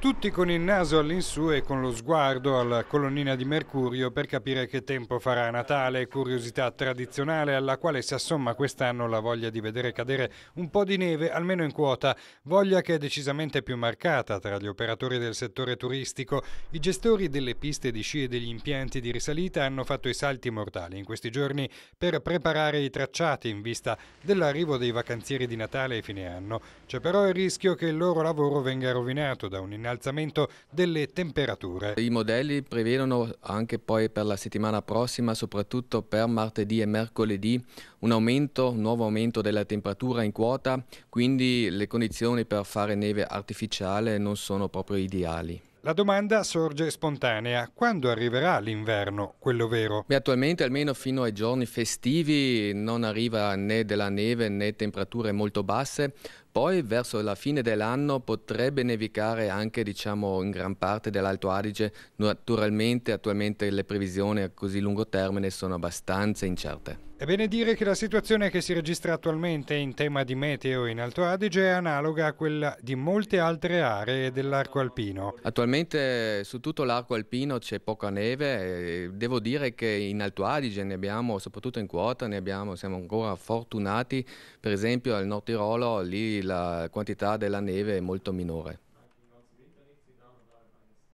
tutti con il naso all'insù e con lo sguardo alla colonnina di Mercurio per capire che tempo farà Natale, curiosità tradizionale alla quale si assomma quest'anno la voglia di vedere cadere un po' di neve, almeno in quota, voglia che è decisamente più marcata tra gli operatori del settore turistico. I gestori delle piste di sci e degli impianti di risalita hanno fatto i salti mortali in questi giorni per preparare i tracciati in vista dell'arrivo dei vacanzieri di Natale e fine anno. C'è però il rischio che il loro lavoro venga rovinato da un innato innalzamento delle temperature. I modelli prevedono anche poi per la settimana prossima, soprattutto per martedì e mercoledì, un aumento, un nuovo aumento della temperatura in quota, quindi le condizioni per fare neve artificiale non sono proprio ideali. La domanda sorge spontanea. Quando arriverà l'inverno, quello vero? Beh, attualmente, almeno fino ai giorni festivi, non arriva né della neve né temperature molto basse, poi verso la fine dell'anno potrebbe nevicare anche diciamo, in gran parte dell'Alto Adige, naturalmente attualmente le previsioni a così lungo termine sono abbastanza incerte. È bene dire che la situazione che si registra attualmente in tema di meteo in Alto Adige è analoga a quella di molte altre aree dell'arco alpino. Attualmente su tutto l'arco alpino c'è poca neve, devo dire che in Alto Adige ne abbiamo, soprattutto in quota, ne abbiamo, siamo ancora fortunati, per esempio al Nord Tirolo lì la quantità della neve è molto minore.